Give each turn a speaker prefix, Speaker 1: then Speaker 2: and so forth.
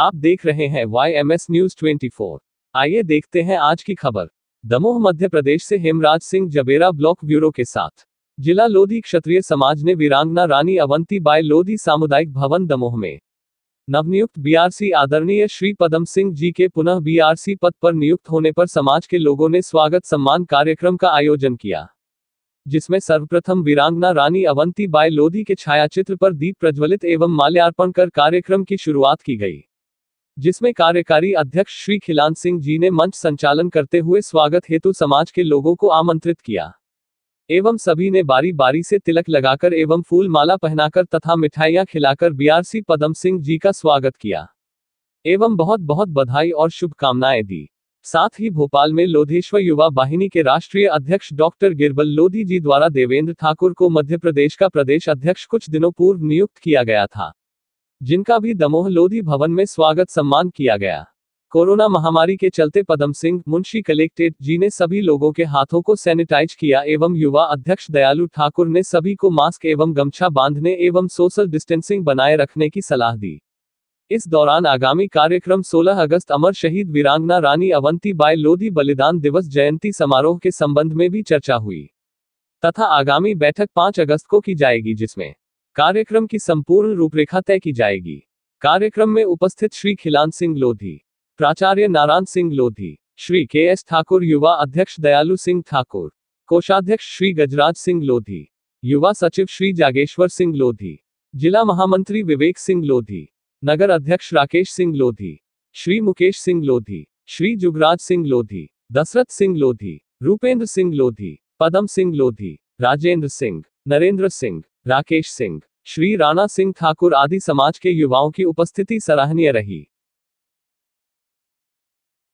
Speaker 1: आप देख रहे हैं Y M S news four आइए देखते हैं आज की खबर दमोह मध्य प्रदेश से हेमराज सिंह जबेरा ब्लॉक ब्यूरो के साथ जिला लोधी क्षत्रिय समाज ने वीरांगना रानी अवंती बाय लोधी सामुदायिक भवन दमोह में नवनियुक्त बीआरसी आदरणीय श्री पदम सिंह जी के पुनः बीआरसी पद पर नियुक्त होने पर समाज के लोगों ने स्वागत सम्मान कार्यक्रम का आयोजन किया जिसमें सर्वप्रथम वीरांगना रानी अवंती बाय लोधी के छायाचित्र पर दीप प्रज्वलित एवं माल्यार्पण कर कार्यक्रम की शुरुआत की गई जिसमें कार्यकारी अध्यक्ष श्री खिलान सिंह जी ने मंच संचालन करते हुए स्वागत हेतु समाज के लोगों को आमंत्रित किया एवं सभी ने बारी बारी से तिलक लगाकर एवं फूल माला पहनाकर तथा मिठाइयां खिलाकर बीआरसी पदम सिंह जी का स्वागत किया एवं बहुत बहुत बधाई और शुभकामनाएं दी साथ ही भोपाल में लोधेश्वर युवा वाहिनी के राष्ट्रीय अध्यक्ष डॉक्टर गिरबल लोधी जी द्वारा देवेंद्र ठाकुर को मध्य प्रदेश का प्रदेश अध्यक्ष कुछ दिनों पूर्व नियुक्त किया गया था जिनका भी दमोह लोधी भवन में स्वागत सम्मान किया गया कोरोना महामारी के चलते पदम सिंह मुंशी कलेक्ट्रेट जी ने सभी लोगों के हाथों को सैनिटाइज किया एवं युवा अध्यक्ष दयालु ठाकुर ने सभी को मास्क एवं गमछा बांधने एवं सोशल डिस्टेंसिंग बनाए रखने की सलाह दी इस दौरान आगामी कार्यक्रम 16 अगस्त अमर शहीद वीरांगना रानी अवंती बाय लोधी बलिदान दिवस जयंती समारोह के संबंध में भी चर्चा हुई तथा आगामी बैठक 5 अगस्त को की जाएगी जिसमें कार्यक्रम की संपूर्ण रूपरेखा तय की जाएगी कार्यक्रम में उपस्थित श्री खिलान सिंह लोधी प्राचार्य नारायण सिंह लोधी श्री के एस ठाकुर युवा अध्यक्ष दयालु सिंह ठाकुर कोषाध्यक्ष श्री गजराज सिंह लोधी युवा सचिव श्री जागेश्वर सिंह लोधी जिला महामंत्री विवेक सिंह लोधी नगर अध्यक्ष राकेश सिंह लोधी श्री मुकेश सिंह लोधी श्री जुगराज सिंह लोधी दशरथ सिंह लोधी रूपेंद्र सिंह लोधी पदम सिंह लोधी राजेंद्र सिंह नरेंद्र सिंह राकेश सिंह श्री राणा सिंह ठाकुर आदि समाज के युवाओं की उपस्थिति सराहनीय रही